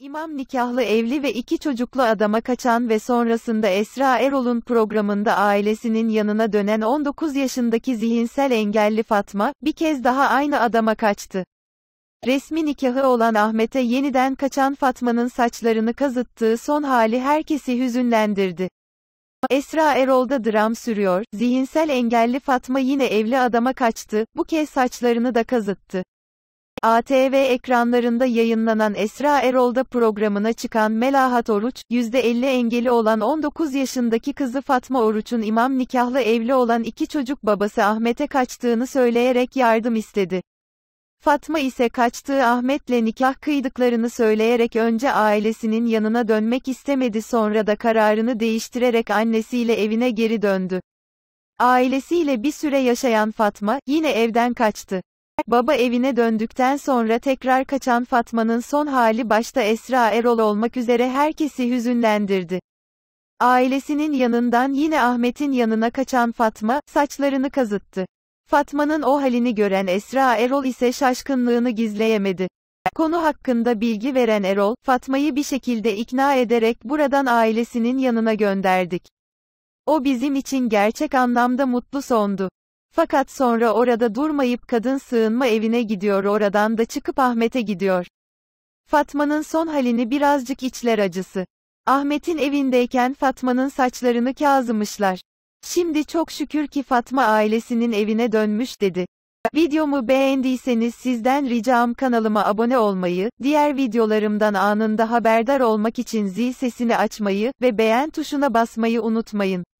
İmam nikahlı evli ve iki çocuklu adama kaçan ve sonrasında Esra Erol'un programında ailesinin yanına dönen 19 yaşındaki zihinsel engelli Fatma, bir kez daha aynı adama kaçtı. Resmi nikahı olan Ahmet'e yeniden kaçan Fatma'nın saçlarını kazıttığı son hali herkesi hüzünlendirdi. Esra Erol'da dram sürüyor, zihinsel engelli Fatma yine evli adama kaçtı, bu kez saçlarını da kazıttı. ATV ekranlarında yayınlanan Esra Erol'da programına çıkan Melahat Oruç, %50 engeli olan 19 yaşındaki kızı Fatma Oruç'un imam nikahlı evli olan iki çocuk babası Ahmet'e kaçtığını söyleyerek yardım istedi. Fatma ise kaçtığı Ahmet'le nikah kıydıklarını söyleyerek önce ailesinin yanına dönmek istemedi sonra da kararını değiştirerek annesiyle evine geri döndü. Ailesiyle bir süre yaşayan Fatma, yine evden kaçtı. Baba evine döndükten sonra tekrar kaçan Fatma'nın son hali başta Esra Erol olmak üzere herkesi hüzünlendirdi. Ailesinin yanından yine Ahmet'in yanına kaçan Fatma, saçlarını kazıttı. Fatma'nın o halini gören Esra Erol ise şaşkınlığını gizleyemedi. Konu hakkında bilgi veren Erol, Fatma'yı bir şekilde ikna ederek buradan ailesinin yanına gönderdik. O bizim için gerçek anlamda mutlu sondu. Fakat sonra orada durmayıp kadın sığınma evine gidiyor oradan da çıkıp Ahmet'e gidiyor. Fatma'nın son halini birazcık içler acısı. Ahmet'in evindeyken Fatma'nın saçlarını kazımışlar. Şimdi çok şükür ki Fatma ailesinin evine dönmüş dedi. Videomu beğendiyseniz sizden ricam kanalıma abone olmayı, diğer videolarımdan anında haberdar olmak için zil sesini açmayı ve beğen tuşuna basmayı unutmayın.